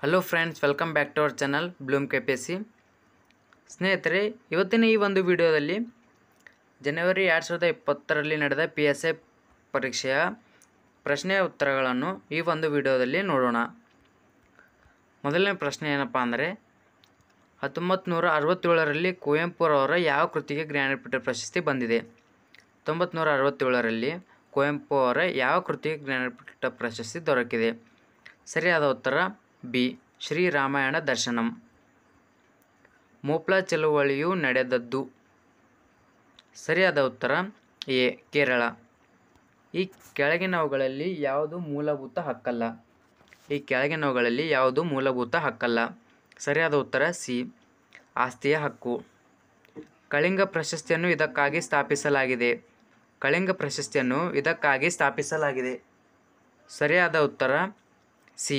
hello friends welcome back to our channel bloom K P S C ಸ್ನೇಹಿತರೆ ಇವತ್ತಿನ ಈ ಒಂದು ವಿಡಿಯೋದಲ್ಲಿ ಜನವರಿ ಎರಡು ಸಾವಿರದ ಇಪ್ಪತ್ತರಲ್ಲಿ ನಡೆದ ಪಿ ಎಸ್ ಎ ಪರೀಕ್ಷೆಯ ಪ್ರಶ್ನೆಯ ಉತ್ತರಗಳನ್ನು ಈ ಒಂದು ವಿಡಿಯೋದಲ್ಲಿ ನೋಡೋಣ ಮೊದಲನೇ ಪ್ರಶ್ನೆ ಏನಪ್ಪ ಅಂದರೆ ಹತ್ತೊಂಬತ್ತು ನೂರ ಅರವತ್ತೇಳರಲ್ಲಿ ಕುವೆಂಪುರವರ ಯಾವ ಕೃತಿಗೆ ಜ್ಞಾನಪೀಠ ಪ್ರಶಸ್ತಿ ಬಂದಿದೆ ಹತ್ತೊಂಬತ್ತು ನೂರ ಅರವತ್ತೇಳರಲ್ಲಿ ಕುವೆಂಪು ಅವರ ಯಾವ ಕೃತಿಗೆ ಜ್ಞಾನಪೀಠ ಪ್ರಶಸ್ತಿ ದೊರಕಿದೆ ಸರಿಯಾದ ಉತ್ತರ ಬಿ ಶ್ರೀರಾಮಾಯಣ ದರ್ಶನಂ ಮೋಪ್ಲಾ ಚಳುವಳಿಯು ನಡೆದದ್ದು ಸರಿಯಾದ ಉತ್ತರ ಎ ಕೇರಳ ಈ ಕೆಳಗಿನವುಗಳಲ್ಲಿ ಯಾವುದು ಮೂಲಭೂತ ಹಕ್ಕಲ್ಲ ಈ ಕೆಳಗಿನವುಗಳಲ್ಲಿ ಯಾವುದು ಮೂಲಭೂತ ಹಕ್ಕಲ್ಲ ಸರಿಯಾದ ಉತ್ತರ ಸಿ ಆಸ್ತಿಯ ಹಕ್ಕು ಕಳಿಂಗ ಪ್ರಶಸ್ತಿಯನ್ನು ಇದಕ್ಕಾಗಿ ಸ್ಥಾಪಿಸಲಾಗಿದೆ ಕಳಿಂಗ ಪ್ರಶಸ್ತಿಯನ್ನು ಇದಕ್ಕಾಗಿ ಸ್ಥಾಪಿಸಲಾಗಿದೆ ಸರಿಯಾದ ಉತ್ತರ ಸಿ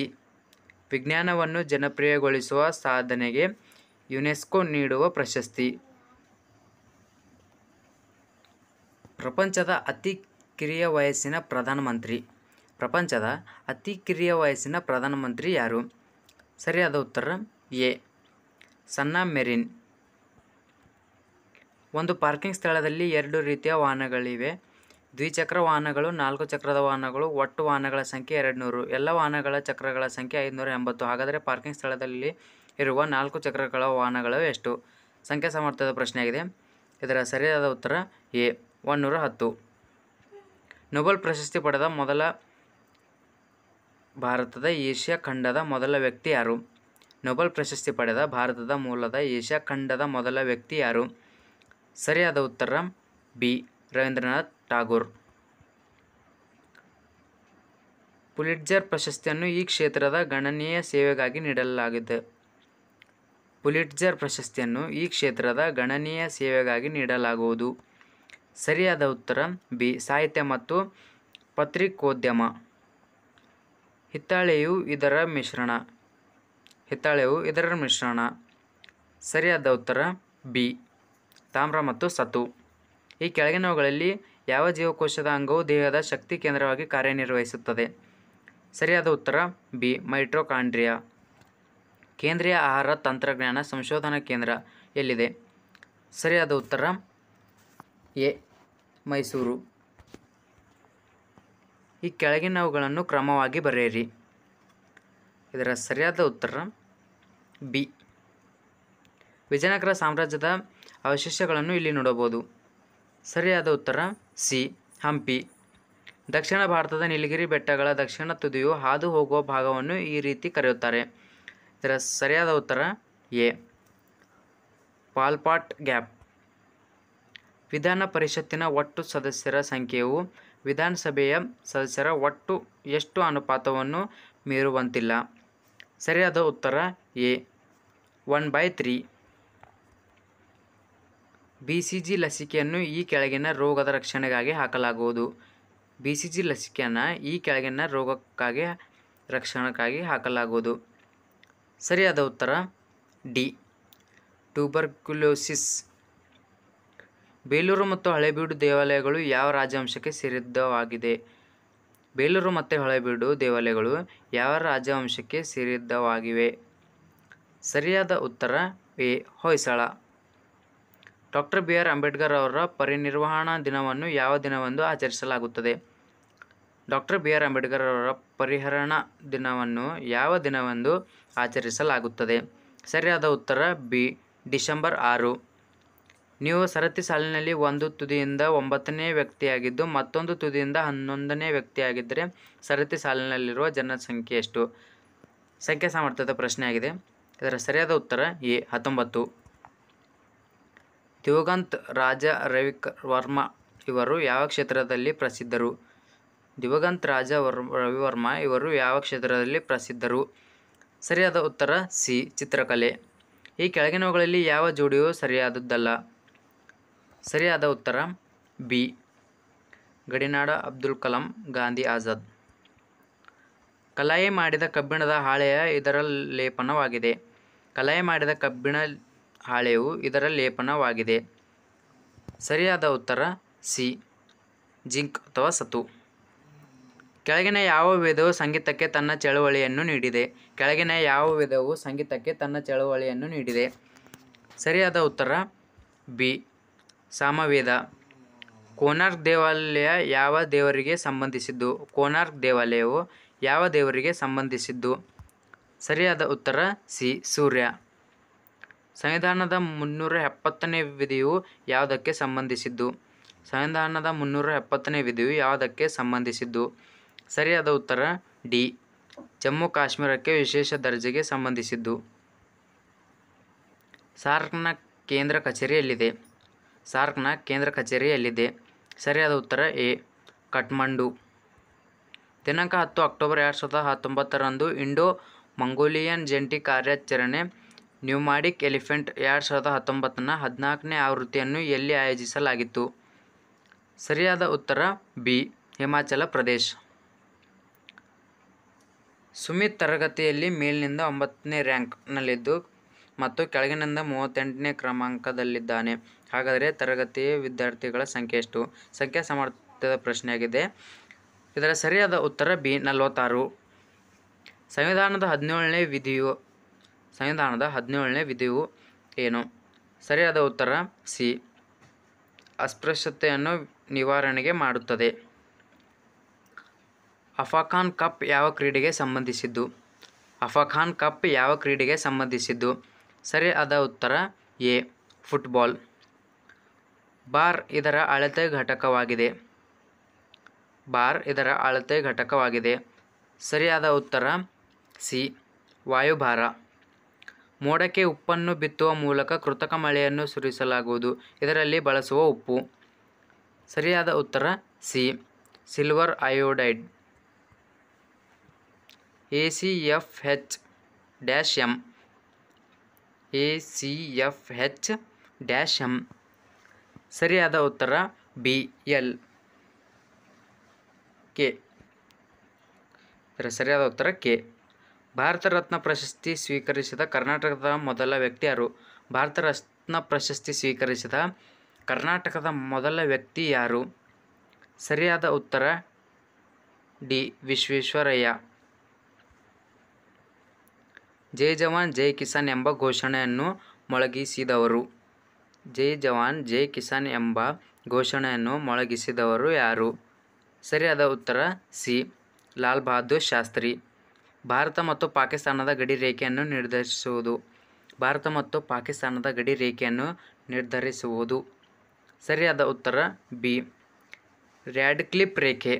ವಿಜ್ಞಾನವನ್ನು ಜನಪ್ರಿಯಗೊಳಿಸುವ ಸಾಧನೆಗೆ ಯುನೆಸ್ಕೋ ನೀಡುವ ಪ್ರಶಸ್ತಿ ಪ್ರಪಂಚದ ಅತಿ ಕಿರಿಯ ವಯಸ್ಸಿನ ಪ್ರಧಾನಮಂತ್ರಿ ಪ್ರಪಂಚದ ಅತಿ ಕಿರಿಯ ವಯಸ್ಸಿನ ಪ್ರಧಾನಮಂತ್ರಿ ಯಾರು ಸರಿಯಾದ ಉತ್ತರ ಎ ಸನ್ನಾ ಮೆರಿನ್ ಒಂದು ಪಾರ್ಕಿಂಗ್ ಸ್ಥಳದಲ್ಲಿ ಎರಡು ರೀತಿಯ ವಾಹನಗಳಿವೆ ದ್ವಿಚಕ್ರ ವಾಹನಗಳು ನಾಲ್ಕು ಚಕ್ರದ ವಾಹನಗಳು ಒಟ್ಟು ವಾಹನಗಳ ಸಂಖ್ಯೆ ಎರಡು ನೂರು ಎಲ್ಲ ವಾಹನಗಳ ಚಕ್ರಗಳ ಸಂಖ್ಯೆ ಐದುನೂರ ಎಂಬತ್ತು ಹಾಗಾದರೆ ಪಾರ್ಕಿಂಗ್ ಸ್ಥಳದಲ್ಲಿ ಇರುವ ನಾಲ್ಕು ಚಕ್ರಗಳ ವಾಹನಗಳು ಎಷ್ಟು ಸಂಖ್ಯಾ ಸಾಮರ್ಥ್ಯದ ಪ್ರಶ್ನೆಯಾಗಿದೆ ಇದರ ಸರಿಯಾದ ಉತ್ತರ ಎ ಒನ್ನೂರ ಹತ್ತು ನೊಬೆಲ್ ಪ್ರಶಸ್ತಿ ಪಡೆದ ಮೊದಲ ಭಾರತದ ಏಷ್ಯಾ ಖಂಡದ ಮೊದಲ ವ್ಯಕ್ತಿ ಯಾರು ನೊಬೆಲ್ ಪ್ರಶಸ್ತಿ ಪಡೆದ ಭಾರತದ ಮೂಲದ ಏಷ್ಯಾ ಖಂಡದ ಮೊದಲ ವ್ಯಕ್ತಿ ಯಾರು ಸರಿಯಾದ ಉತ್ತರ ಬಿ ರವೀಂದ್ರನಾಥ್ ಟಾಗೋರ್ ಪುಲಿಟ್ಜರ್ ಪ್ರಶಸ್ತಿಯನ್ನು ಈ ಕ್ಷೇತ್ರದ ಗಣನೀಯ ಸೇವೆಗಾಗಿ ನೀಡಲಾಗಿದೆ ಪುಲಿಟ್ಜರ್ ಪ್ರಶಸ್ತಿಯನ್ನು ಈ ಕ್ಷೇತ್ರದ ಗಣನೀಯ ಸೇವೆಗಾಗಿ ನೀಡಲಾಗುವುದು ಸರಿಯಾದ ಉತ್ತರ ಬಿ ಸಾಹಿತ್ಯ ಮತ್ತು ಪತ್ರಿಕೋದ್ಯಮ ಹಿತ್ತಾಳೆಯು ಇದರ ಮಿಶ್ರಣ ಹಿತ್ತಾಳೆಯು ಇದರ ಮಿಶ್ರಣ ಸರಿಯಾದ ಉತ್ತರ ಬಿ ತಾಮ್ರ ಮತ್ತು ಸತು ಈ ಕೆಳಗಿನವುಗಳಲ್ಲಿ ಯಾವ ಜೀವಕೋಶದ ಅಂಗವು ದೇಹದ ಶಕ್ತಿ ಕೇಂದ್ರವಾಗಿ ಕಾರ್ಯನಿರ್ವಹಿಸುತ್ತದೆ ಸರಿಯಾದ ಉತ್ತರ ಬಿ ಮೈಟ್ರೋಕಾಂಡ್ರಿಯಾ ಕೇಂದ್ರೀಯ ಆಹಾರ ತಂತ್ರಜ್ಞಾನ ಸಂಶೋಧನಾ ಕೇಂದ್ರ ಎಲ್ಲಿದೆ ಸರಿಯಾದ ಉತ್ತರ ಎ ಮೈಸೂರು ಈ ಕೆಳಗಿನವುಗಳನ್ನು ಕ್ರಮವಾಗಿ ಬರೆಯಿರಿ ಇದರ ಸರಿಯಾದ ಉತ್ತರ ಬಿ ವಿಜಯನಗರ ಸಾಮ್ರಾಜ್ಯದ ಅವಶೇಷಗಳನ್ನು ಇಲ್ಲಿ ನೋಡಬಹುದು ಸರಿಯಾದ ಉತ್ತರ ಸಿ ಹಂಪಿ ದಕ್ಷಿಣ ಭಾರತದ ನೀಲಗಿರಿ ಬೆಟ್ಟಗಳ ದಕ್ಷಿಣ ತುದಿಯು ಹಾದು ಹೋಗುವ ಭಾಗವನ್ನು ಈ ರೀತಿ ಕರೆಯುತ್ತಾರೆ ಇದರ ಸರಿಯಾದ ಉತ್ತರ ಎ ಪಾಲ್ಪಾಟ್ ಗ್ಯಾಪ್ ವಿಧಾನ ಪರಿಷತ್ತಿನ ಒಟ್ಟು ಸದಸ್ಯರ ಸಂಖ್ಯೆಯು ವಿಧಾನಸಭೆಯ ಸದಸ್ಯರ ಒಟ್ಟು ಎಷ್ಟು ಅನುಪಾತವನ್ನು ಮೀರುವಂತಿಲ್ಲ ಸರಿಯಾದ ಉತ್ತರ ಎ ಒನ್ ಬೈ ತ್ರೀ ಜಿ ಲಸಿಕೆಯನ್ನು ಈ ಕೆಳಗಿನ ರೋಗದ ರಕ್ಷಣೆಗಾಗಿ ಹಾಕಲಾಗುವುದು ಜಿ ಲಸಿಕೆಯನ್ನು ಈ ಕೆಳಗಿನ ರೋಗಕ್ಕಾಗಿ ರಕ್ಷಣೆಗಾಗಿ ಹಾಕಲಾಗುವುದು ಸರಿಯಾದ ಉತ್ತರ ಡಿ ಟ್ಯೂಬರ್ಕ್ಯುಲೋಸಿಸ್ ಬೇಲೂರು ಮತ್ತು ಹಳೆಬೀಡು ದೇವಾಲಯಗಳು ಯಾವ ರಾಜವಂಶಕ್ಕೆ ಸೇರಿದ್ದವಾಗಿದೆ ಬೇಲೂರು ಮತ್ತು ಹಳೆಬೀಡು ದೇವಾಲಯಗಳು ಯಾವ ರಾಜವಂಶಕ್ಕೆ ಸೇರಿದ್ದವಾಗಿವೆ ಸರಿಯಾದ ಉತ್ತರ A Hoysala doctor B R Ambedkar ಅವರ ಪರಿನಿರ್ವಹಣಾ ದಿನವನ್ನು ಯಾವ ದಿನವೆಂದು ಆಚರಿಸಲಾಗುತ್ತದೆ ಡಾಕ್ಟರ್ ಬಿ ಆರ್ ಅಂಬೇಡ್ಕರ್ ಅವರ ಪರಿಹರಣ ದಿನವನ್ನು ಯಾವ ದಿನವೆಂದು ಆಚರಿಸಲಾಗುತ್ತದೆ ಸರಿಯಾದ ಉತ್ತರ ಬಿ ಡಿಸೆಂಬರ್ ಆರು ನೀವು ಸರತಿ ಸಾಲಿನಲ್ಲಿ ಒಂದು ತುದಿಯಿಂದ ಒಂಬತ್ತನೇ ವ್ಯಕ್ತಿಯಾಗಿದ್ದು ಮತ್ತೊಂದು ತುದಿಯಿಂದ ಹನ್ನೊಂದನೇ ವ್ಯಕ್ತಿಯಾಗಿದ್ದರೆ ಸರತಿ ಸಾಲಿನಲ್ಲಿರುವ ಜನಸಂಖ್ಯೆ ಎಷ್ಟು ಸಂಖ್ಯಾ ಸಾಮರ್ಥ್ಯದ ಪ್ರಶ್ನೆಯಾಗಿದೆ ಇದರ ಸರಿಯಾದ ಉತ್ತರ ಎ ಹತ್ತೊಂಬತ್ತು ರಾಜ ರವಿಕ ರವಿವರ್ಮ ಇವರು ಯಾವ ಕ್ಷೇತ್ರದಲ್ಲಿ ಪ್ರಸಿದ್ಧರು ದಿವಂಗತ ರಾಜಾ ರವಿವರ್ಮ ಇವರು ಯಾವ ಕ್ಷೇತ್ರದಲ್ಲಿ ಪ್ರಸಿದ್ಧರು ಸರಿಯಾದ ಉತ್ತರ ಸಿ ಚಿತ್ರಕಲೆ ಈ ಕೆಳಗಿನವುಗಳಲ್ಲಿ ಯಾವ ಜೋಡಿಯು ಸರಿಯಾದದ್ದಲ್ಲ ಸರಿಯಾದ ಉತ್ತರ ಬಿ ಗಡಿನಾಡ ಅಬ್ದುಲ್ ಕಲಾಂ ಗಾಂಧಿ ಆಜಾದ್ ಕಲಾಯಿ ಮಾಡಿದ ಕಬ್ಬಿಣದ ಹಾಳೆಯ ಇದರ ಲೇಪನವಾಗಿದೆ ಕಲಾಯಿ ಮಾಡಿದ ಕಬ್ಬಿಣ ಹಾಳೆಯು ಇದರ ಲೇಪನವಾಗಿದೆ ಸರಿಯಾದ ಉತ್ತರ ಸಿ ಜಿಂಕ್ ಅಥವಾ ಸತು ಕೆಳಗಿನ ಯಾವ ವೇದವು ಸಂಗೀತಕ್ಕೆ ತನ್ನ ಚಳುವಳಿಯನ್ನು ನೀಡಿದೆ ಕೆಳಗಿನ ಯಾವ ವಿಧವು ಸಂಗೀತಕ್ಕೆ ತನ್ನ ಚಳುವಳಿಯನ್ನು ನೀಡಿದೆ ಸರಿಯಾದ ಉತ್ತರ ಬಿ ಸಾಮವೇದ ಕೋನಾರ್ಕ್ ದೇವಾಲಯ ಯಾವ ದೇವರಿಗೆ ಸಂಬಂಧಿಸಿದ್ದು ಕೋನಾರ್ಕ್ ದೇವಾಲಯವು ಯಾವ ದೇವರಿಗೆ ಸಂಬಂಧಿಸಿದ್ದು ಸರಿಯಾದ ಉತ್ತರ ಸಿ ಸೂರ್ಯ ಸಂವಿಧಾನದ ಮುನ್ನೂರ ಎಪ್ಪತ್ತನೇ ವಿಧಿಯು ಯಾವುದಕ್ಕೆ ಸಂಬಂಧಿಸಿದ್ದು ಸಂವಿಧಾನದ ಮುನ್ನೂರ ಎಪ್ಪತ್ತನೇ ವಿಧಿಯು ಯಾವುದಕ್ಕೆ ಸಂಬಂಧಿಸಿದ್ದು ಸರಿಯಾದ ಉತ್ತರ ಡಿ ಜಮ್ಮು ಕಾಶ್ಮೀರಕ್ಕೆ ವಿಶೇಷ ದರ್ಜೆಗೆ ಸಂಬಂಧಿಸಿದ್ದು ಸಾರ್ಕ್ನ ಕೇಂದ್ರ ಕಚೇರಿಯಲ್ಲಿದೆ ಸಾರ್ಕ್ನ ಕೇಂದ್ರ ಕಚೇರಿಯಲ್ಲಿದೆ ಸರಿಯಾದ ಉತ್ತರ ಎ ಕಠ್ಮಂಡು ದಿನಾಂಕ ಹತ್ತು ಅಕ್ಟೋಬರ್ ಎರಡು ಸಾವಿರದ ಹತ್ತೊಂಬತ್ತರಂದು ಇಂಡೋ ಮಂಗೋಲಿಯನ್ ಜಂಟಿ ಕಾರ್ಯಾಚರಣೆ ನ್ಯೂಮಾಡಿಕ್ ಎಲಿಫೆಂಟ್ ಎರಡು ಸಾವಿರದ ಹತ್ತೊಂಬತ್ತನ ಹದಿನಾಲ್ಕನೇ ಆವೃತ್ತಿಯನ್ನು ಎಲ್ಲಿ ಆಯೋಜಿಸಲಾಗಿತ್ತು ಸರಿಯಾದ ಉತ್ತರ ಬಿ ಹಿಮಾಚಲ ಪ್ರದೇಶ್ ಸುಮಿತ್ ತರಗತಿಯಲ್ಲಿ ಮೇಲಿನಿಂದ ಒಂಬತ್ತನೇ ರ್ಯಾಂಕ್ನಲ್ಲಿದ್ದು ಮತ್ತು ಕೆಳಗಿನಿಂದ ಮೂವತ್ತೆಂಟನೇ ಕ್ರಮಾಂಕದಲ್ಲಿದ್ದಾನೆ ಹಾಗಾದರೆ ತರಗತಿಯ ವಿದ್ಯಾರ್ಥಿಗಳ ಸಂಖ್ಯೆ ಎಷ್ಟು ಸಂಖ್ಯಾ ಸಾಮರ್ಥ್ಯದ ಪ್ರಶ್ನೆಯಾಗಿದೆ ಇದರ ಸರಿಯಾದ ಉತ್ತರ ಬಿ ನಲವತ್ತಾರು ಸಂವಿಧಾನದ ಹದಿನೇಳನೇ ವಿಧಿಯು ಸಂವಿಧಾನದ ಹದಿನೇಳನೇ ವಿಧಿಯು ಏನು ಸರಿಯಾದ ಉತ್ತರ ಸಿ ಅಸ್ಪೃಶ್ಯತೆಯನ್ನು ನಿವಾರಣೆಗೆ ಮಾಡುತ್ತದೆ ಅಫಾಖಾನ್ ಕಪ್ ಯಾವ ಕ್ರೀಡೆಗೆ ಸಂಬಂಧಿಸಿದ್ದು ಅಫಾಖಾನ್ ಕಪ್ ಯಾವ ಕ್ರೀಡೆಗೆ ಸಂಬಂಧಿಸಿದ್ದು ಸರಿಯಾದ ಉತ್ತರ ಎ ಫುಟ್ಬಾಲ್ ಬಾರ್ ಇದರ ಅಳತೆ ಘಟಕವಾಗಿದೆ ಬಾರ್ ಇದರ ಅಳತೆ ಘಟಕವಾಗಿದೆ ಸರಿಯಾದ ಉತ್ತರ ಸಿ ವಾಯುಭಾರ ಮೋಡಕ್ಕೆ ಉಪ್ಪನ್ನು ಬಿತ್ತುವ ಮೂಲಕ ಕೃತಕ ಮಳೆಯನ್ನು ಸುರಿಸಲಾಗುವುದು ಇದರಲ್ಲಿ ಬಳಸುವ ಉಪ್ಪು ಸರಿಯಾದ ಉತ್ತರ C silver iodide A C F H dash M A C F H dash M ಸರಿಯಾದ ಉತ್ತರ ಬಿ ಎಲ್ ಕೆ ಸರಿಯಾದ ಉತ್ತರ ಕೆ ಭಾರತ ರತ್ನ ಪ್ರಶಸ್ತಿ ಸ್ವೀಕರಿಸಿದ ಕರ್ನಾಟಕದ ಮೊದಲ ವ್ಯಕ್ತಿ ಯಾರು ಭಾರತ ರತ್ನ ಪ್ರಶಸ್ತಿ ಸ್ವೀಕರಿಸಿದ ಕರ್ನಾಟಕದ ಮೊದಲ ವ್ಯಕ್ತಿ ಯಾರು ಸರಿಯಾದ ಉತ್ತರ ಡಿ ವಿಶ್ವೇಶ್ವರಯ್ಯ ಜೈ ಜವಾನ್ ಜೈ ಕಿಸಾನ್ ಎಂಬ ಘೋಷಣೆಯನ್ನು ಮೊಳಗಿಸಿದವರು ಜೈ ಜವಾನ್ ಜೈ ಕಿಸಾನ್ ಎಂಬ ಘೋಷಣೆಯನ್ನು ಮೊಳಗಿಸಿದವರು ಯಾರು ಸರಿಯಾದ ಉತ್ತರ ಸಿ ಲಾಲ್ ಬಹದ್ದೂರ್ ಶಾಸ್ತ್ರಿ ಭಾರತ ಮತ್ತು ಪಾಕಿಸ್ತಾನದ ಗಡಿ ರೇಖೆಯನ್ನು ನಿರ್ಧರಿಸುವುದು ಭಾರತ ಮತ್ತು ಪಾಕಿಸ್ತಾನದ ಗಡಿ ರೇಖೆಯನ್ನು ನಿರ್ಧರಿಸುವುದು ಸರಿಯಾದ ಉತ್ತರ ಬಿ ಕ್ಲಿಪ್ ರೇಖೆ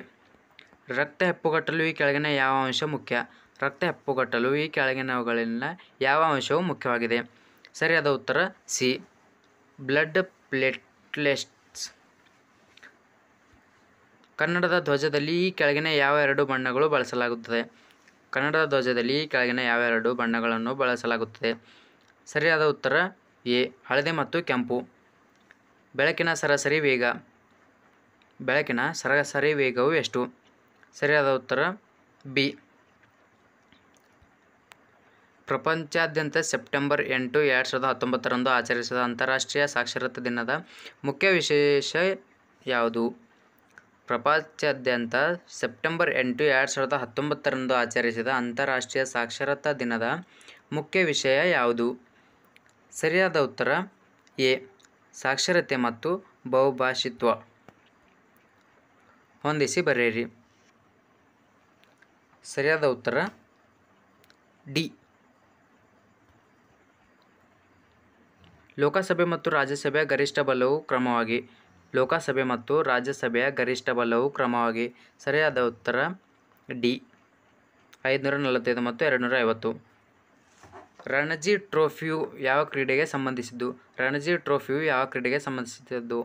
ರಕ್ತ ಹೆಪ್ಪುಗಟ್ಟಲು ಈ ಕೆಳಗಿನ ಯಾವ ಅಂಶ ಮುಖ್ಯ ರಕ್ತ ಹೆಪ್ಪುಗಟ್ಟಲು ಈ ಕೆಳಗಿನವುಗಳಲ್ಲಿನ ಯಾವ ಅಂಶವು ಮುಖ್ಯವಾಗಿದೆ ಸರಿಯಾದ ಉತ್ತರ ಸಿ ಬ್ಲಡ್ ಪ್ಲೇಟ್ಲೆಟ್ಸ್ ಕನ್ನಡದ ಧ್ವಜದಲ್ಲಿ ಈ ಕೆಳಗಿನ ಯಾವ ಎರಡು ಬಣ್ಣಗಳು ಬಳಸಲಾಗುತ್ತದೆ ಕನ್ನಡ ಧ್ವಜದಲ್ಲಿ ಈ ಕೆಳಗಿನ ಯಾವೆರಡು ಬಣ್ಣಗಳನ್ನು ಬಳಸಲಾಗುತ್ತದೆ ಸರಿಯಾದ ಉತ್ತರ ಎ ಹಳದಿ ಮತ್ತು ಕೆಂಪು ಬೆಳಕಿನ ಸರಾಸರಿ ವೇಗ ಬೆಳಕಿನ ಸರಾಸರಿ ವೇಗವು ಎಷ್ಟು ಸರಿಯಾದ ಉತ್ತರ ಬಿ ಪ್ರಪಂಚಾದ್ಯಂತ ಸೆಪ್ಟೆಂಬರ್ ಎಂಟು ಎರಡು ಸಾವಿರದ ಹತ್ತೊಂಬತ್ತರಂದು ಆಚರಿಸಿದ ಅಂತಾರಾಷ್ಟ್ರೀಯ ಸಾಕ್ಷರತಾ ದಿನದ ಮುಖ್ಯ ವಿಶೇಷ ಯಾವುದು ಪ್ರಪಂಚಾದ್ಯಂತ ಸೆಪ್ಟೆಂಬರ್ ಎಂಟು ಎರಡು ಸಾವಿರದ ಹತ್ತೊಂಬತ್ತರಂದು ಆಚರಿಸಿದ ಅಂತಾರಾಷ್ಟ್ರೀಯ ಸಾಕ್ಷರತಾ ದಿನದ ಮುಖ್ಯ ವಿಷಯ ಯಾವುದು ಸರಿಯಾದ ಉತ್ತರ ಎ ಸಾಕ್ಷರತೆ ಮತ್ತು ಬಹುಭಾಷಿತ್ವ ಹೊಂದಿಸಿ ಬರೆಯಿರಿ ಸರಿಯಾದ ಉತ್ತರ ಡಿ ಲೋಕಸಭೆ ಮತ್ತು ರಾಜ್ಯಸಭೆಯ ಗರಿಷ್ಠ ಬಲವು ಕ್ರಮವಾಗಿ ಲೋಕಸಭೆ ಮತ್ತು ರಾಜ್ಯಸಭೆಯ ಗರಿಷ್ಠ ಬಲವು ಕ್ರಮವಾಗಿ ಸರಿಯಾದ ಉತ್ತರ ಡಿ ಐದುನೂರ ನಲವತ್ತೈದು ಮತ್ತು ಎರಡುನೂರ ಐವತ್ತು ರಣಜಿ ಟ್ರೋಫಿಯು ಯಾವ ಕ್ರೀಡೆಗೆ ಸಂಬಂಧಿಸಿದ್ದು ರಣಜಿ ಟ್ರೋಫಿಯು ಯಾವ ಕ್ರೀಡೆಗೆ ಸಂಬಂಧಿಸಿದ್ದು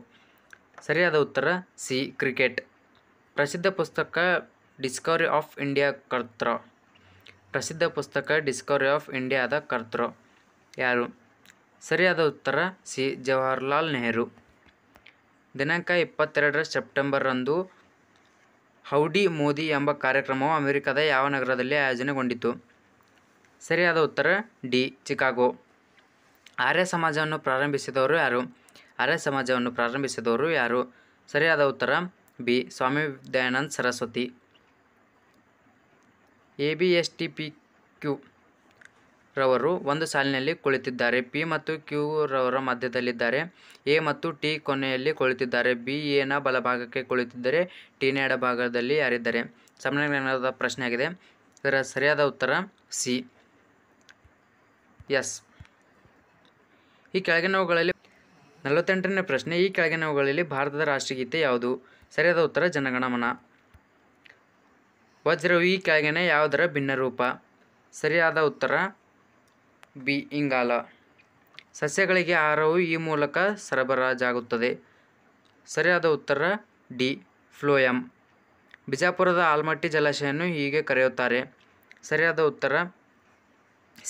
ಸರಿಯಾದ ಉತ್ತರ ಸಿ ಕ್ರಿಕೆಟ್ ಪ್ರಸಿದ್ಧ ಪುಸ್ತಕ ಡಿಸ್ಕವರಿ ಆಫ್ ಇಂಡಿಯಾ ಕರ್ತೃ ಪ್ರಸಿದ್ಧ ಪುಸ್ತಕ ಡಿಸ್ಕವರಿ ಆಫ್ ಇಂಡಿಯಾದ ಕರ್ತೃ ಯಾರು ಸರಿಯಾದ ಉತ್ತರ ಸಿ ಜವಾಹರ್ಲಾಲ್ ನೆಹರು ದಿನಾಂಕ ಇಪ್ಪತ್ತೆರಡರ ಸೆಪ್ಟೆಂಬರ್ರಂದು ಹೌಡಿ ಮೋದಿ ಎಂಬ ಕಾರ್ಯಕ್ರಮವು ಅಮೆರಿಕದ ಯಾವ ನಗರದಲ್ಲಿ ಆಯೋಜನೆಗೊಂಡಿತು ಸರಿಯಾದ ಉತ್ತರ ಡಿ ಚಿಕಾಗೋ ಆರ್ಯ ಸಮಾಜವನ್ನು ಪ್ರಾರಂಭಿಸಿದವರು ಯಾರು ಆರ್ಯ ಸಮಾಜವನ್ನು ಪ್ರಾರಂಭಿಸಿದವರು ಯಾರು ಸರಿಯಾದ ಉತ್ತರ B Swami Vidyananda Saraswati A B S T P Q ರವರು ಒಂದು ಸಾಲಿನಲ್ಲಿ ಕುಳಿತಿದ್ದಾರೆ ಪಿ ಮತ್ತು ಕ್ಯೂ ರವರ ಮಧ್ಯದಲ್ಲಿದ್ದಾರೆ ಎ ಮತ್ತು ಟಿ ಕೊನೆಯಲ್ಲಿ ಕುಳಿತಿದ್ದಾರೆ ಬಿ ಎನ ಬಲಭಾಗಕ್ಕೆ ಕುಳಿತಿದ್ದರೆ ಟಿನ ಭಾಗದಲ್ಲಿ ಯಾರಿದ್ದಾರೆ ಸಮನ್ವಯದ ಪ್ರಶ್ನೆ ಆಗಿದೆ ಇದರ ಸರಿಯಾದ ಉತ್ತರ ಸಿ ಎಸ್ ಈ ಕೆಳಗಿನವುಗಳಲ್ಲಿ ನಲವತ್ತೆಂಟನೇ ಪ್ರಶ್ನೆ ಈ ಕೆಳಗಿನವುಗಳಲ್ಲಿ ಭಾರತದ ರಾಷ್ಟ್ರಗೀತೆ ಯಾವುದು ಸರಿಯಾದ ಉತ್ತರ ಜನಗಣಮನ ವಜ್ರವು ಈ ಕೆಳಗಿನ ಯಾವುದರ ಭಿನ್ನರೂಪ ಸರಿಯಾದ ಉತ್ತರ ಬಿ ಇಂಗಾಲ ಸಸ್ಯಗಳಿಗೆ ಆಹಾರವು ಈ ಮೂಲಕ ಸರಬರಾಜಾಗುತ್ತದೆ ಸರಿಯಾದ ಉತ್ತರ ಡಿ ಫ್ಲೋಯಂ ಬಿಜಾಪುರದ ಆಲ್ಮಟ್ಟಿ ಜಲಾಶಯವನ್ನು ಹೀಗೆ ಕರೆಯುತ್ತಾರೆ ಸರಿಯಾದ ಉತ್ತರ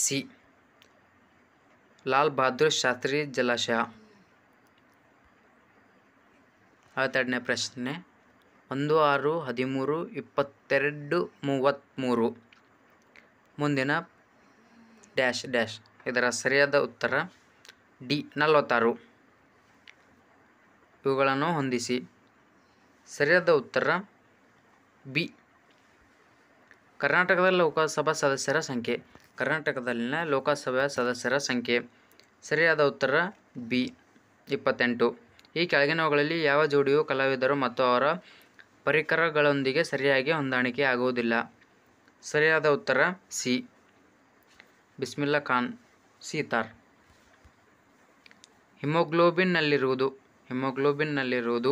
ಸಿ ಲಾಲ್ ಬಹದ್ದೂರ್ ಶಾಸ್ತ್ರಿ ಜಲಾಶಯ ಐವತ್ತೆರಡನೇ ಪ್ರಶ್ನೆ ಒಂದು ಆರು ಹದಿಮೂರು ಇಪ್ಪತ್ತೆರಡು ಮೂವತ್ತ್ಮೂರು ಮುಂದಿನ ಡ್ಯಾಶ್ ಡ್ಯಾಶ್ ಇದರ ಸರಿಯಾದ ಉತ್ತರ ಡಿ ನಲವತ್ತಾರು ಇವುಗಳನ್ನು ಹೊಂದಿಸಿ ಸರಿಯಾದ ಉತ್ತರ ಬಿ ಕರ್ನಾಟಕದ ಲೋಕಸಭಾ ಸದಸ್ಯರ ಸಂಖ್ಯೆ ಕರ್ನಾಟಕದಲ್ಲಿನ ಲೋಕಸಭಾ ಸದಸ್ಯರ ಸಂಖ್ಯೆ ಸರಿಯಾದ ಉತ್ತರ ಬಿ ಇಪ್ಪತ್ತೆಂಟು ಈ ಕೆಳಗಿನವುಗಳಲ್ಲಿ ಯಾವ ಜೋಡಿಯು ಕಲಾವಿದರು ಮತ್ತು ಅವರ ಪರಿಕರಗಳೊಂದಿಗೆ ಸರಿಯಾಗಿ ಹೊಂದಾಣಿಕೆ ಆಗುವುದಿಲ್ಲ ಸರಿಯಾದ ಉತ್ತರ ಸಿ ಬಿಸ್ಮಿಲ್ಲಾ ಖಾನ್ ಸೀತಾರ್ ಹಿಮೋಗ್ಲೋಬಿನ್ನಲ್ಲಿರುವುದು ಹಿಮೋಗ್ಲೋಬಿನ್ನಲ್ಲಿರುವುದು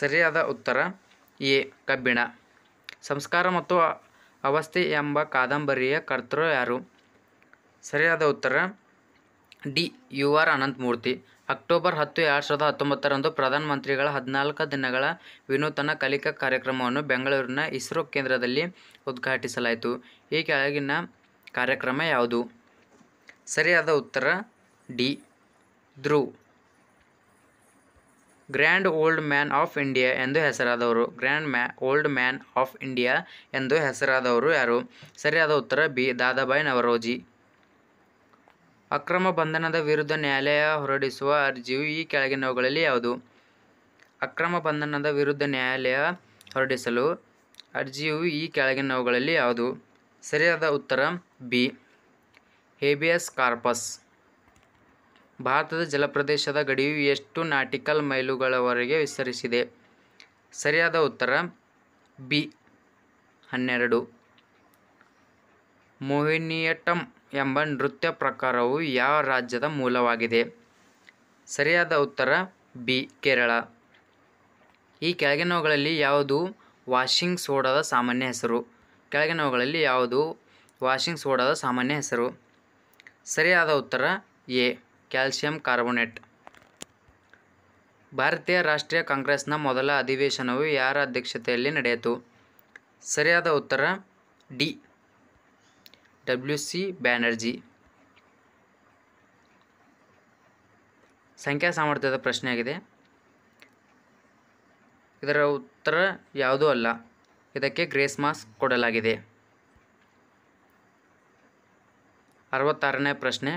ಸರಿಯಾದ ಉತ್ತರ ಎ ಕಬ್ಬಿಣ ಸಂಸ್ಕಾರ ಮತ್ತು ಅವಸ್ಥೆ ಎಂಬ ಕಾದಂಬರಿಯ ಕರ್ತೃ ಯಾರು ಸರಿಯಾದ ಉತ್ತರ D U R Ananthamurthy October ಹತ್ತು ಎರಡು ಸಾವಿರದ ಹತ್ತೊಂಬತ್ತರಂದು ಪ್ರಧಾನಮಂತ್ರಿಗಳ ಹದಿನಾಲ್ಕು ದಿನಗಳ ವಿನೂತನ ಕಲಿಕಾ ಕಾರ್ಯಕ್ರಮವನ್ನು ಬೆಂಗಳೂರಿನ ಇಸ್ರೋ ಕೇಂದ್ರದಲ್ಲಿ ಉದ್ಘಾಟಿಸಲಾಯಿತು ಈ ಕೆಳಗಿನ ಕಾರ್ಯಕ್ರಮ ಯಾವುದು ಸರಿಯಾದ ಉತ್ತರ D Dhruv grand old man of India ಎಂದು ಹೆಸರಾದವರು ಗ್ರ್ಯಾಂಡ್ ಮ್ಯಾ ಓಲ್ಡ್ ಮ್ಯಾನ್ ಆಫ್ ಇಂಡಿಯಾ ಎಂದು ಹೆಸರಾದವರು ಯಾರು ಸರಿಯಾದ ಉತ್ತರ ಬಿ ದಾದಾಬಾಯಿ ನವರೋಜಿ ಅಕ್ರಮ ಬಂಧನದ ವಿರುದ್ಧ ನ್ಯಾಯಾಲಯ ಹೊರಡಿಸುವ ಅರ್ಜಿಯು ಈ ಕೆಳಗಿನವುಗಳಲ್ಲಿ ಯಾವುದು ಅಕ್ರಮ ಬಂಧನದ ವಿರುದ್ಧ ನ್ಯಾಯಾಲಯ ಹೊರಡಿಸಲು ಅರ್ಜಿಯು ಈ ಕೆಳಗಿನವುಗಳಲ್ಲಿ ಯಾವುದು ಸರಿಯಾದ ಉತ್ತರ ಬಿ ಹೇಬಿಯಸ್ ಕಾರ್ಪಸ್ ಭಾರತದ ಜಲಪ್ರದೇಶದ ಗಡಿಯು ಎಷ್ಟು ನಾಟಿಕಲ್ ಮೈಲುಗಳವರೆಗೆ ವಿಸ್ತರಿಸಿದೆ ಸರಿಯಾದ ಉತ್ತರ ಬಿ ಹನ್ನೆರಡು ಮೋಹಿನಿಯಟ್ಟಂ ಎಂಬ ನೃತ್ಯ ಪ್ರಕಾರವು ಯಾವ ರಾಜ್ಯದ ಮೂಲವಾಗಿದೆ ಸರಿಯಾದ ಉತ್ತರ ಬಿ ಕೇರಳ ಈ ಕೆಳಗಿನವುಗಳಲ್ಲಿ ಯಾವುದು ವಾಷಿಂಗ್ ಸೋಡಾದ ಸಾಮಾನ್ಯ ಹೆಸರು ಕೆಳಗಿನವುಗಳಲ್ಲಿ ಯಾವುದು ವಾಷಿಂಗ್ ಸೋಡಾದ ಸಾಮಾನ್ಯ ಹೆಸರು ಸರಿಯಾದ ಉತ್ತರ ಎ ಕ್ಯಾಲ್ಸಿಯಂ ಕಾರ್ಬೋನೇಟ್ ಭಾರತೀಯ ರಾಷ್ಟ್ರೀಯ ಕಾಂಗ್ರೆಸ್ನ ಮೊದಲ ಅಧಿವೇಶನವು ಯಾರ ಅಧ್ಯಕ್ಷತೆಯಲ್ಲಿ ನಡೆಯಿತು ಸರಿಯಾದ ಉತ್ತರ ಡಿ ಡಬ್ಲ್ಯೂ ಸಿ ಬ್ಯಾನರ್ಜಿ ಸಂಖ್ಯಾ ಸಾಮರ್ಥ್ಯದ ಪ್ರಶ್ನೆಯಾಗಿದೆ ಇದರ ಉತ್ತರ ಯಾವುದೂ ಅಲ್ಲ ಇದಕ್ಕೆ ಗ್ರೇಸ್ ಮಾರ್ಕ್ಸ್ ಕೊಡಲಾಗಿದೆ ಅರವತ್ತಾರನೇ ಪ್ರಶ್ನೆ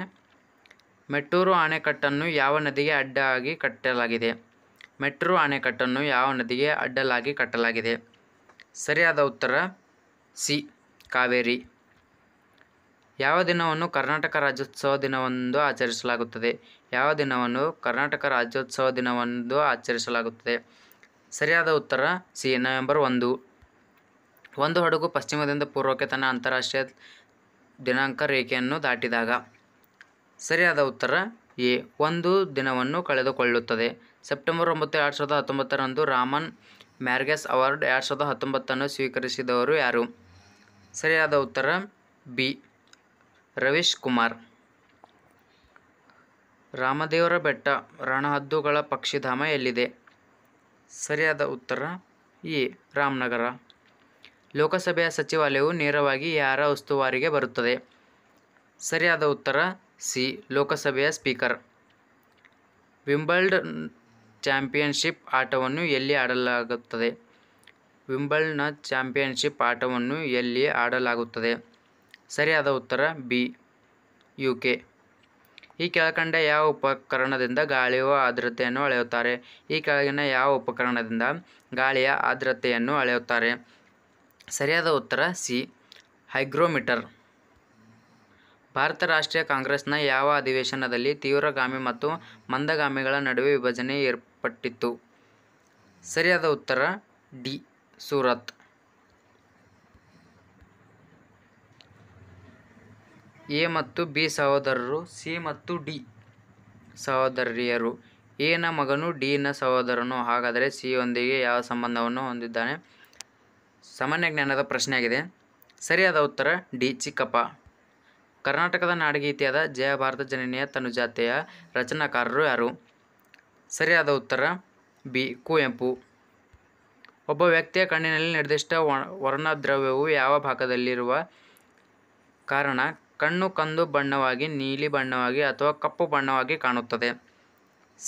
ಮೆಟ್ಟೂರು ಅಣೆಕಟ್ಟನ್ನು ಯಾವ ನದಿಗೆ ಆಗಿ ಕಟ್ಟಲಾಗಿದೆ ಮೆಟ್ಟೂರು ಅಣೆಕಟ್ಟನ್ನು ಯಾವ ನದಿಗೆ ಅಡ್ಡಲಾಗಿ ಕಟ್ಟಲಾಗಿದೆ ಸರಿಯಾದ ಉತ್ತರ ಸಿ ಕಾವೇರಿ ಯಾವ ದಿನವನ್ನು ಕರ್ನಾಟಕ ರಾಜ್ಯೋತ್ಸವ ದಿನವೆಂದು ಆಚರಿಸಲಾಗುತ್ತದೆ ಯಾವ ದಿನವನ್ನು ಕರ್ನಾಟಕ ರಾಜ್ಯೋತ್ಸವ ದಿನವೆಂದು ಆಚರಿಸಲಾಗುತ್ತದೆ ಸರಿಯಾದ ಉತ್ತರ ಸಿ ನವೆಂಬರ್ ಒಂದು ಒಂದು ಹಡಗು ಪಶ್ಚಿಮದಿಂದ ಪೂರ್ವಕ್ಕೆ ತನ್ನ ಅಂತಾರಾಷ್ಟ್ರೀಯ ದಿನಾಂಕ ರೇಖೆಯನ್ನು ದಾಟಿದಾಗ ಸರಿಯಾದ ಉತ್ತರ ಎ ಒಂದು ದಿನವನ್ನು ಕಳೆದುಕೊಳ್ಳುತ್ತದೆ ಸೆಪ್ಟೆಂಬರ್ ಒಂಬತ್ತು ಎರಡು ಸಾವಿರದ ಹತ್ತೊಂಬತ್ತರಂದು ರಾಮನ್ ಮ್ಯಾರ್ಗೆಸ್ ಅವಾರ್ಡ್ ಎರಡು ಸಾವಿರದ ಹತ್ತೊಂಬತ್ತನ್ನು ಸ್ವೀಕರಿಸಿದವರು ಯಾರು ಸರಿಯಾದ ಉತ್ತರ ಬಿ ರವೀಶ್ ಕುಮಾರ್ ರಾಮದೇವರ ಬೆಟ್ಟ ರಣಹದ್ದುಗಳ ಪಕ್ಷಿಧಾಮ ಎಲ್ಲಿದೆ ಸರಿಯಾದ ಉತ್ತರ ಎ ರಾಮನಗರ ಲೋಕಸಭೆಯ ಸಚಿವಾಲಯವು ನೇರವಾಗಿ ಯಾರ ಉಸ್ತುವಾರಿಗೆ ಬರುತ್ತದೆ ಸರಿಯಾದ ಉತ್ತರ ಸಿ ಲೋಕಸಭೆಯ ಸ್ಪೀಕರ್ ವಿಂಬಲ್ಡ್ ಚಾಂಪಿಯನ್ಶಿಪ್ ಆಟವನ್ನು ಎಲ್ಲಿ ಆಡಲಾಗುತ್ತದೆ ವಿಂಬಲ್ಡ್ನ ಚಾಂಪಿಯನ್ಶಿಪ್ ಆಟವನ್ನು ಎಲ್ಲಿ ಆಡಲಾಗುತ್ತದೆ ಸರಿಯಾದ ಉತ್ತರ ಬಿ ಯು ಕೆ ಈ ಕೆಳಕಂಡ ಯಾವ ಉಪಕರಣದಿಂದ ಗಾಳಿಯ ಆರ್ದ್ರತೆಯನ್ನು ಅಳೆಯುತ್ತಾರೆ ಈ ಕೆಳಗಿನ ಯಾವ ಉಪಕರಣದಿಂದ ಗಾಳಿಯ ಆರ್ದ್ರತೆಯನ್ನು ಅಳೆಯುತ್ತಾರೆ ಸರಿಯಾದ ಉತ್ತರ ಸಿ ಹೈಗ್ರೋಮೀಟರ್ ಭಾರತ ರಾಷ್ಟ್ರೀಯ ಕಾಂಗ್ರೆಸ್ನ ಯಾವ ಅಧಿವೇಶನದಲ್ಲಿ ತೀವ್ರಗಾಮಿ ಮತ್ತು ಮಂದಗಾಮಿಗಳ ನಡುವೆ ವಿಭಜನೆ ಏರ್ಪಟ್ಟಿತ್ತು ಸರಿಯಾದ ಉತ್ತರ ಡಿ ಸೂರತ್ ಎ ಮತ್ತು ಬಿ ಸಹೋದರರು ಸಿ ಮತ್ತು ಡಿ ಸಹೋದರಿಯರು ಎನ ಮಗನು ಡಿನ ಸಹೋದರನು ಹಾಗಾದರೆ ಸಿಯೊಂದಿಗೆ ಯಾವ ಸಂಬಂಧವನ್ನು ಹೊಂದಿದ್ದಾನೆ ಸಾಮಾನ್ಯ ಜ್ಞಾನದ ಪ್ರಶ್ನೆಯಾಗಿದೆ ಸರಿಯಾದ ಉತ್ತರ ಡಿ ಚಿಕ್ಕಪ್ಪ ಕರ್ನಾಟಕದ ನಾಡಗೀತೆಯಾದ ಜಯ ಭಾರತ ಜನನಿಯ ತನುಜಾತೆಯ ರಚನಾಕಾರರು ಯಾರು ಸರಿಯಾದ ಉತ್ತರ ಬಿ ಕುವೆಂಪು ಒಬ್ಬ ವ್ಯಕ್ತಿಯ ಕಣ್ಣಿನಲ್ಲಿ ನಿರ್ದಿಷ್ಟ ವರ್ಣದ್ರವ್ಯವು ಯಾವ ಭಾಗದಲ್ಲಿರುವ ಕಾರಣ ಕಣ್ಣು ಕಂದು ಬಣ್ಣವಾಗಿ ನೀಲಿ ಬಣ್ಣವಾಗಿ ಅಥವಾ ಕಪ್ಪು ಬಣ್ಣವಾಗಿ ಕಾಣುತ್ತದೆ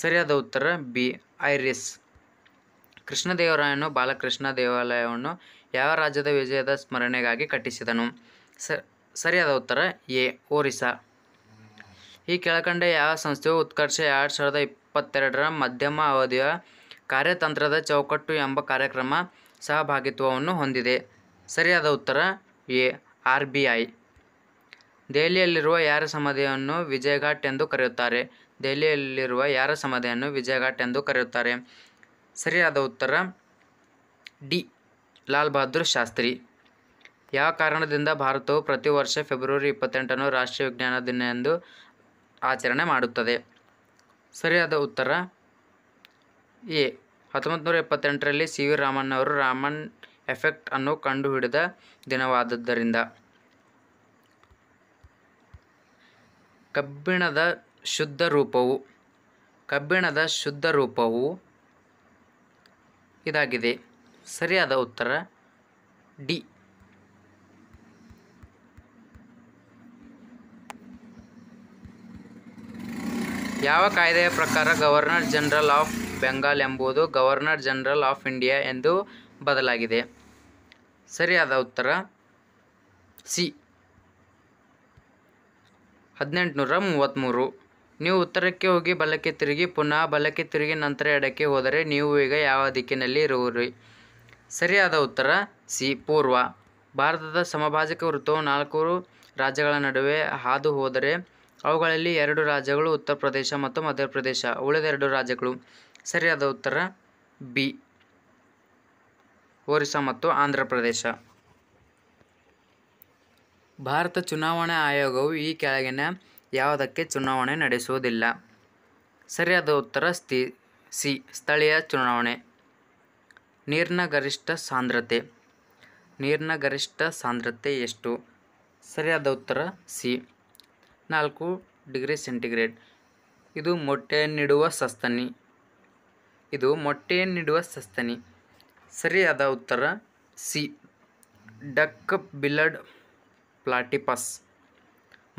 ಸರಿಯಾದ ಉತ್ತರ ಬಿ ಐರಿಸ್ ಕೃಷ್ಣದೇವರಾಯನು ಬಾಲಕೃಷ್ಣ ದೇವಾಲಯವನ್ನು ಯಾವ ರಾಜ್ಯದ ವಿಜಯದ ಸ್ಮರಣೆಗಾಗಿ ಕಟ್ಟಿಸಿದನು ಸರಿಯಾದ ಉತ್ತರ ಎ ಒರಿಸ್ಸಾ ಈ ಕೆಳಕಂಡ ಯಾವ ಸಂಸ್ಥೆಯು ಉತ್ಕರ್ಷ ಎರಡು ಸಾವಿರದ ಇಪ್ಪತ್ತೆರಡರ ಮಧ್ಯಮ ಅವಧಿಯ ಕಾರ್ಯತಂತ್ರದ ಚೌಕಟ್ಟು ಎಂಬ ಕಾರ್ಯಕ್ರಮ ಸಹಭಾಗಿತ್ವವನ್ನು ಹೊಂದಿದೆ ಸರಿಯಾದ ಉತ್ತರ ಎ ಆರ್ ಬಿ ಐ ದೆಹಲಿಯಲ್ಲಿರುವ ಯಾರ ಸಮಾಧಿಯನ್ನು ವಿಜಯಘಾಟ್ ಎಂದು ಕರೆಯುತ್ತಾರೆ ದೆಹಲಿಯಲ್ಲಿರುವ ಯಾರ ಸಮಾಧಿಯನ್ನು ವಿಜಯಘಾಟ್ ಎಂದು ಕರೆಯುತ್ತಾರೆ ಸರಿಯಾದ ಉತ್ತರ ಡಿ ಲಾಲ್ ಬಹದ್ದೂರ್ ಶಾಸ್ತ್ರಿ ಯಾವ ಕಾರಣದಿಂದ ಭಾರತವು ಪ್ರತಿ ವರ್ಷ ಫೆಬ್ರವರಿ ಇಪ್ಪತ್ತೆಂಟನ್ನು ರಾಷ್ಟ್ರೀಯ ವಿಜ್ಞಾನ ದಿನ ಎಂದು ಆಚರಣೆ ಮಾಡುತ್ತದೆ ಸರಿಯಾದ ಉತ್ತರ ಎ ಹತ್ತೊಂಬತ್ತು ನೂರ ಎಪ್ಪತ್ತೆಂಟರಲ್ಲಿ ಸಿ ವಿ ರಾಮನ್ ಅವರು ರಾಮನ್ ಎಫೆಕ್ಟ್ ಅನ್ನು ಕಂಡುಹಿಡಿದ ದಿನವಾದದ್ದರಿಂದ ಕಬ್ಬಿಣದ ಶುದ್ಧ ರೂಪವು ಕಬ್ಬಿಣದ ಶುದ್ಧ ರೂಪವು ಇದಾಗಿದೆ ಸರಿಯಾದ ಉತ್ತರ ಡಿ ಯಾವ ಕಾಯ್ದೆಯ ಪ್ರಕಾರ ಗವರ್ನರ್ ಜನರಲ್ ಆಫ್ ಬೆಂಗಾಲ್ ಎಂಬುದು ಗವರ್ನರ್ ಜನರಲ್ ಆಫ್ ಇಂಡಿಯಾ ಎಂದು ಬದಲಾಗಿದೆ ಸರಿಯಾದ ಉತ್ತರ ಸಿ ಹದಿನೆಂಟುನೂರ ಮೂವತ್ತ್ಮೂರು ನೀವು ಉತ್ತರಕ್ಕೆ ಹೋಗಿ ಬಲಕ್ಕೆ ತಿರುಗಿ ಪುನಃ ಬಲಕ್ಕೆ ತಿರುಗಿ ನಂತರ ಎಡಕ್ಕೆ ಹೋದರೆ ನೀವು ಈಗ ಯಾವ ದಿಕ್ಕಿನಲ್ಲಿ ಇರುವಿರಿ ಸರಿಯಾದ ಉತ್ತರ ಸಿ ಪೂರ್ವ ಭಾರತದ ಸಮಭಾಜಕ ವೃತ್ತವು ನಾಲ್ಕೂರು ರಾಜ್ಯಗಳ ನಡುವೆ ಹಾದು ಹೋದರೆ ಅವುಗಳಲ್ಲಿ ಎರಡು ರಾಜ್ಯಗಳು ಉತ್ತರ ಪ್ರದೇಶ ಮತ್ತು ಮಧ್ಯಪ್ರದೇಶ ಉಳಿದೆರಡು ರಾಜ್ಯಗಳು ಸರಿಯಾದ ಉತ್ತರ ಬಿ ಒರಿಸ್ಸಾ ಮತ್ತು ಆಂಧ್ರ ಪ್ರದೇಶ ಭಾರತ ಚುನಾವಣಾ ಆಯೋಗವು ಈ ಕೆಳಗಿನ ಯಾವುದಕ್ಕೆ ಚುನಾವಣೆ ನಡೆಸುವುದಿಲ್ಲ ಸರಿಯಾದ ಉತ್ತರ ಸ್ಥಿ ಸಿ ಸ್ಥಳೀಯ ಚುನಾವಣೆ ನೀರಿನ ಗರಿಷ್ಠ ಸಾಂದ್ರತೆ ನೀರಿನ ಗರಿಷ್ಠ ಸಾಂದ್ರತೆ ಎಷ್ಟು ಸರಿಯಾದ ಉತ್ತರ ಸಿ ನಾಲ್ಕು ಡಿಗ್ರಿ ಸೆಂಟಿಗ್ರೇಡ್ ಇದು ಮೊಟ್ಟೆಯನ್ನಿಡುವ ಸಸ್ತನಿ ಇದು ಮೊಟ್ಟೆಯನ್ನಿಡುವ ಸಸ್ತನಿ ಸರಿಯಾದ ಉತ್ತರ ಸಿ ಡಕ್ ಬಿಲಡ್ ಪ್ಲಾಟಿಪಸ್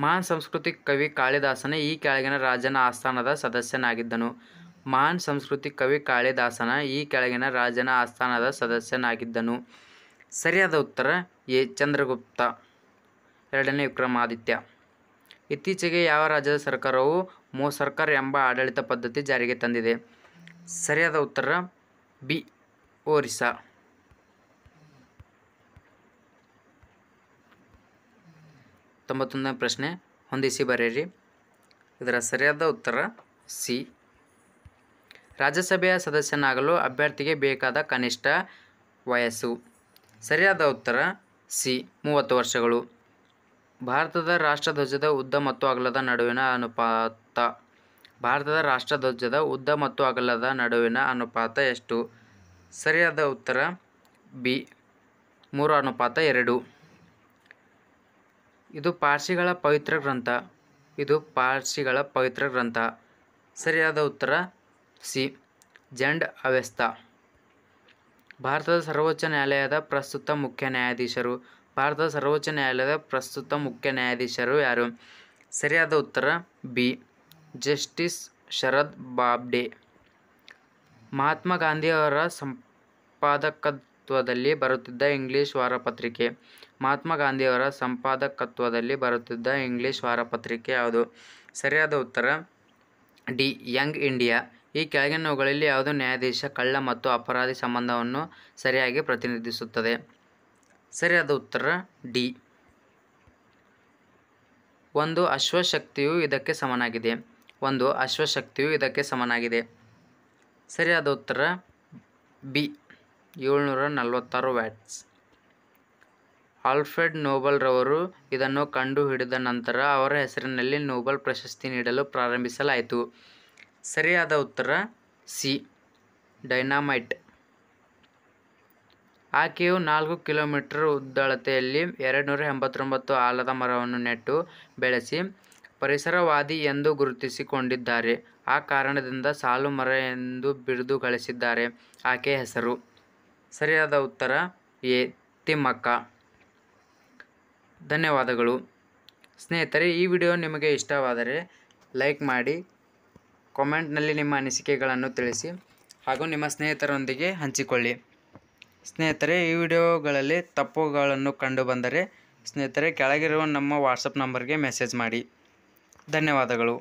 ಮಹಾನ್ ಸಂಸ್ಕೃತಿ ಕವಿ ಕಾಳಿದಾಸನೇ ಈ ಕೆಳಗಿನ ರಾಜನ ಆಸ್ಥಾನದ ಸದಸ್ಯನಾಗಿದ್ದನು ಮಹಾನ್ ಸಂಸ್ಕೃತಿ ಕವಿ ಕಾಳಿದಾಸನ ಈ ಕೆಳಗಿನ ರಾಜನ ಆಸ್ಥಾನದ ಸದಸ್ಯನಾಗಿದ್ದನು ಸರಿಯಾದ ಉತ್ತರ ಎ ಚಂದ್ರಗುಪ್ತ ಎರಡನೇ ವಿಕ್ರಮಾದಿತ್ಯ ಇತ್ತೀಚೆಗೆ ಯಾವ ರಾಜ್ಯದ ಸರ್ಕಾರವು ಮೋ ಸರ್ಕಾರ ಎಂಬ ಆಡಳಿತ ಪದ್ಧತಿ ಜಾರಿಗೆ ತಂದಿದೆ ಸರಿಯಾದ ಉತ್ತರ ಬಿ ಒರಿಸ್ಸಾ ತೊಂಬತ್ತೊಂದನೇ ಪ್ರಶ್ನೆ ಹೊಂದಿಸಿ ಬರೆಯಿರಿ ಇದರ ಸರಿಯಾದ ಉತ್ತರ ಸಿ ರಾಜ್ಯಸಭೆಯ ಸದಸ್ಯನಾಗಲು ಅಭ್ಯರ್ಥಿಗೆ ಬೇಕಾದ ಕನಿಷ್ಠ ವಯಸ್ಸು ಸರಿಯಾದ ಉತ್ತರ ಸಿ ಮೂವತ್ತು ವರ್ಷಗಳು ಭಾರತದ ರಾಷ್ಟ್ರಧ್ವಜದ ಉದ್ದ ಮತ್ತು ಅಗಲದ ನಡುವಿನ ಅನುಪಾತ ಭಾರತದ ರಾಷ್ಟ್ರಧ್ವಜದ ಉದ್ದ ಮತ್ತು ಅಗಲದ ನಡುವಿನ ಅನುಪಾತ ಎಷ್ಟು ಸರಿಯಾದ ಉತ್ತರ ಬಿ ಮೂರು ಅನುಪಾತ ಎರಡು ಇದು ಪಾರ್ಸಿಗಳ ಪವಿತ್ರ ಗ್ರಂಥ ಇದು ಪಾರ್ಸಿಗಳ ಪವಿತ್ರ ಗ್ರಂಥ ಸರಿಯಾದ ಉತ್ತರ ಸಿ ಜಂಡ್ ಅವೆಸ್ತ ಭಾರತದ ಸರ್ವೋಚ್ಚ ನ್ಯಾಯಾಲಯದ ಪ್ರಸ್ತುತ ಮುಖ್ಯ ನ್ಯಾಯಾಧೀಶರು ಭಾರತದ ಸರ್ವೋಚ್ಚ ನ್ಯಾಯಾಲಯದ ಪ್ರಸ್ತುತ ಮುಖ್ಯ ನ್ಯಾಯಾಧೀಶರು ಯಾರು ಸರಿಯಾದ ಉತ್ತರ ಬಿ ಜಸ್ಟಿಸ್ ಶರದ್ ಬಾಬ್ಡೆ ಮಹಾತ್ಮ ಗಾಂಧಿಯವರ ಸಂಪಾದಕತ್ವದಲ್ಲಿ ಬರುತ್ತಿದ್ದ ಇಂಗ್ಲಿಷ್ ವಾರಪತ್ರಿಕೆ ಮಹಾತ್ಮ ಗಾಂಧಿಯವರ ಸಂಪಾದಕತ್ವದಲ್ಲಿ ಬರುತ್ತಿದ್ದ ಇಂಗ್ಲಿಷ್ ವಾರಪತ್ರಿಕೆ ಯಾವುದು ಸರಿಯಾದ ಉತ್ತರ ಡಿ ಯಂಗ್ ಇಂಡಿಯಾ ಈ ಕೆಳಗಿನವುಗಳಲ್ಲಿ ಯಾವುದು ನ್ಯಾಯಾಧೀಶ ಕಳ್ಳ ಮತ್ತು ಅಪರಾಧಿ ಸಂಬಂಧವನ್ನು ಸರಿಯಾಗಿ ಪ್ರತಿನಿಧಿಸುತ್ತದೆ ಸರಿಯಾದ ಉತ್ತರ ಡಿ ಒಂದು ಅಶ್ವಶಕ್ತಿಯು ಇದಕ್ಕೆ ಸಮನಾಗಿದೆ ಒಂದು ಅಶ್ವಶಕ್ತಿಯು ಇದಕ್ಕೆ ಸಮನಾಗಿದೆ ಸರಿಯಾದ ಉತ್ತರ ಬಿ ಏಳ್ನೂರ ನಲವತ್ತಾರು ವ್ಯಾಟ್ಸ್ ಆಲ್ಫ್ರೆಡ್ ನೋಬಲ್ರವರು ಇದನ್ನು ಕಂಡುಹಿಡಿದ ನಂತರ ಅವರ ಹೆಸರಿನಲ್ಲಿ ನೋಬಲ್ ಪ್ರಶಸ್ತಿ ನೀಡಲು ಪ್ರಾರಂಭಿಸಲಾಯಿತು ಸರಿಯಾದ ಉತ್ತರ ಸಿ ಡೈನಾಮೈಟ್ ಆಕೆಯು ನಾಲ್ಕು ಕಿಲೋಮೀಟರ್ ಉದ್ದಳತೆಯಲ್ಲಿ ಎರಡು ನೂರ ಎಂಬತ್ತೊಂಬತ್ತು ಆಲದ ಮರವನ್ನು ನೆಟ್ಟು ಬೆಳೆಸಿ ಪರಿಸರವಾದಿ ಎಂದು ಗುರುತಿಸಿಕೊಂಡಿದ್ದಾರೆ ಆ ಕಾರಣದಿಂದ ಸಾಲು ಮರ ಎಂದು ಬಿಡಿದು ಗಳಿಸಿದ್ದಾರೆ ಆಕೆಯ ಹೆಸರು ಸರಿಯಾದ ಉತ್ತರ ಎ ತಿಮ್ಮಕ್ಕ ಧನ್ಯವಾದಗಳು ಸ್ನೇಹಿತರೆ ಈ ವಿಡಿಯೋ ನಿಮಗೆ ಇಷ್ಟವಾದರೆ ಲೈಕ್ ಮಾಡಿ ಕಾಮೆಂಟ್ನಲ್ಲಿ ನಿಮ್ಮ ಅನಿಸಿಕೆಗಳನ್ನು ತಿಳಿಸಿ ಹಾಗೂ ನಿಮ್ಮ ಸ್ನೇಹಿತರೊಂದಿಗೆ ಹಂಚಿಕೊಳ್ಳಿ ಸ್ನೇಹಿತರೆ ಈ ವಿಡಿಯೋಗಳಲ್ಲಿ ತಪ್ಪುಗಳನ್ನು ಕಂಡುಬಂದರೆ ಸ್ನೇಹಿತರೆ ಕೆಳಗಿರುವ ನಮ್ಮ ವಾಟ್ಸಪ್ ನಂಬರ್ಗೆ ಮೆಸೇಜ್ ಮಾಡಿ ಧನ್ಯವಾದಗಳು